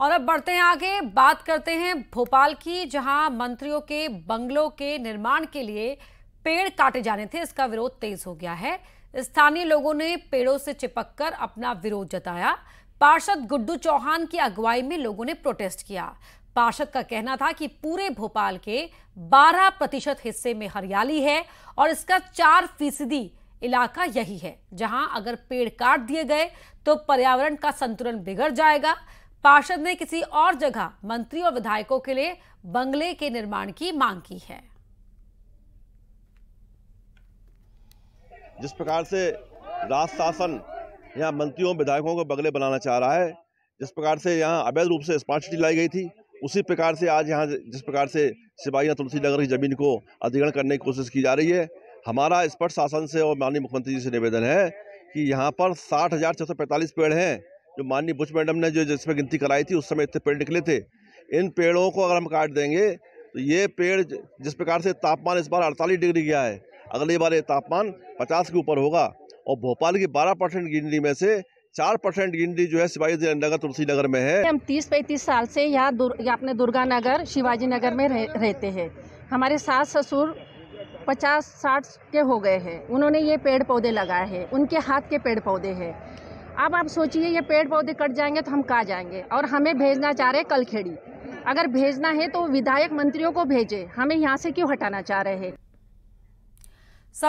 और अब बढ़ते हैं आगे बात करते हैं भोपाल की जहां मंत्रियों के बंगलों के निर्माण के लिए पेड़ काटे जाने थे इसका विरोध तेज हो गया है स्थानीय लोगों ने पेड़ों से चिपक कर अपना विरोध जताया पार्षद गुड्डू चौहान की अगुवाई में लोगों ने प्रोटेस्ट किया पार्षद का कहना था कि पूरे भोपाल के 12 प्रतिशत हिस्से में हरियाली है और इसका चार फीसदी इलाका यही है जहां अगर पेड़ काट दिए गए तो पर्यावरण का संतुलन बिगड़ जाएगा पार्षद ने किसी और जगह मंत्री और विधायकों के लिए बंगले के निर्माण की मांग की है जिस प्रकार से राज शासन यहाँ मंत्रियों विधायकों को बंगले बनाना चाह रहा है जिस प्रकार से यहाँ अवैध रूप से स्मार्ट सिटी लाई गई थी उसी प्रकार से आज यहाँ जिस प्रकार से सिपाहियाँ तुलसी नगर की ज़मीन को अधिग्रहण करने की कोशिश की जा रही है हमारा स्पष्ट शासन से और माननीय मुख्यमंत्री जी से निवेदन है कि यहाँ पर साठ हज़ार सौ पैंतालीस पेड़ हैं जो माननीय बुच मैडम ने जो जिसमें गिनती कराई थी उस समय इतने पेड़ निकले थे इन पेड़ों को अगर हम काट देंगे तो ये पेड़ जिस प्रकार से तापमान इस बार अड़तालीस डिग्री गया है अगली बार ये तापमान पचास के ऊपर होगा और भोपाल की बारह परसेंट गिनती में से चार परसेंट गिनती जो है शिवाजी नगर तुलसी नगर में है हम तीस पैंतीस साल से यहाँ दुर, अपने दुर्गा नगर शिवाजी नगर में रह, रहते हैं हमारे सास ससुर पचास साठ के हो गए हैं उन्होंने ये पेड़ पौधे लगाए हैं उनके हाथ के पेड़ पौधे हैं अब आप सोचिए ये पेड़ पौधे कट जाएंगे तो हम कहाँ जाएंगे और हमें भेजना चाह रहे कलखेड़ी अगर भेजना है तो विधायक मंत्रियों को भेजे हमें यहाँ से क्यों हटाना चाह रहे हैं